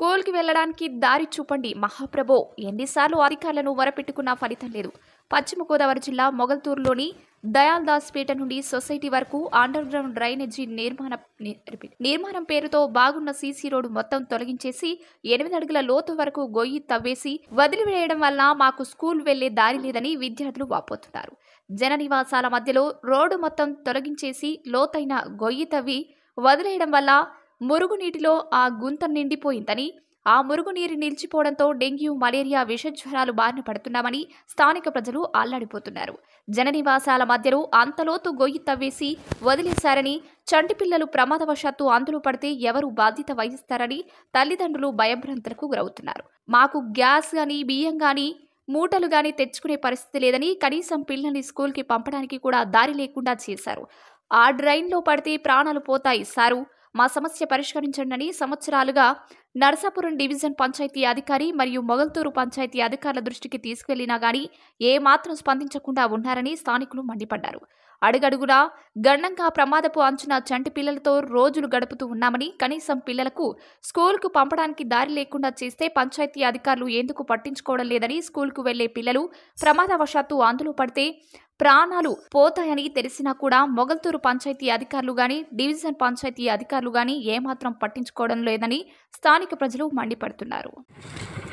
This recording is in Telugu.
స్కూల్కి వెళ్ళడానికి దారి చూపండి మహాప్రభో ఎన్నిసార్లు అధికారులను వరపెట్టుకున్నా ఫలితం లేదు పశ్చిమ గోదావరి జిల్లా మొగల్తూరులోని దాస్ పేట నుండి సొసైటీ వరకు అండర్ గ్రౌండ్ డ్రైనేజీ నిర్మాణ నిర్మాణం పేరుతో బాగున్న సీసీ రోడ్డు మొత్తం తొలగించేసి ఎనిమిది అడుగుల లోతు వరకు గొయ్యి తవ్వేసి వదిలివేయడం వల్ల మాకు స్కూల్ వెళ్లే దారి లేదని విద్యార్థులు వాపోతున్నారు జన నివాసాల మధ్యలో రోడ్డు మొత్తం తొలగించేసి లోతైన గొయ్యి తవ్వి వదిలేయడం వల్ల మురుగునీటిలో ఆ గుంత నిండిపోయిందని ఆ మురుగునీరు నిలిచిపోవడంతో డెంగ్యూ మలేరియా విషజ్వరాలు బారిన పడుతున్నామని స్థానిక ప్రజలు అల్లాడిపోతున్నారు జననివాసాల మధ్యలో అంతలోతు గొయ్యి తవ్వేసి వదిలేశారని చంటిపిల్లలు ప్రమాదవశాత్తు అందులో పడితే ఎవరు బాధ్యత వహిస్తారని తల్లిదండ్రులు భయభ్రాంతులకు గురవుతున్నారు మాకు గ్యాస్ గాని బియ్యం గాని మూటలు గాని తెచ్చుకునే పరిస్థితి లేదని కనీసం పిల్లల్ని స్కూల్కి పంపడానికి కూడా దారి లేకుండా చేశారు ఆ డ్రైన్లో పడితే ప్రాణాలు పోతాయి సారు మా సమస్య పరిష్కరించండి సంవత్సరాలుగా నరసాపురం డివిజన్ పంచాయతీ అధికారి మరియు మొగల్తూరు పంచాయతీ అధికారుల దృష్టికి తీసుకెళ్లినా గానీ ఏమాత్రం స్పందించకుండా ఉన్నారని స్థానికులు మండిపడ్డారు అడుగడుగునా గణంగా ప్రమాదపు అంచున చంటి పిల్లలతో రోజులు గడుపుతూ ఉన్నామని కనీసం పిల్లలకు స్కూల్కు పంపడానికి దారి లేకుండా చేస్తే పంచాయతీ అధికారులు ఎందుకు పట్టించుకోవడం లేదని స్కూల్కు వెళ్లే పిల్లలు ప్రమాదవశాత్తు అందులో పడితే ప్రాణాలు పోతాయని తెలిసినా కూడా మొగల్తూరు పంచాయతీ అధికారులు గాని డివిజన్ పంచాయతీ అధికారులు గాని ఏమాత్రం పట్టించుకోవడం లేదని స్థానిక ప్రజలు మండిపడుతున్నారు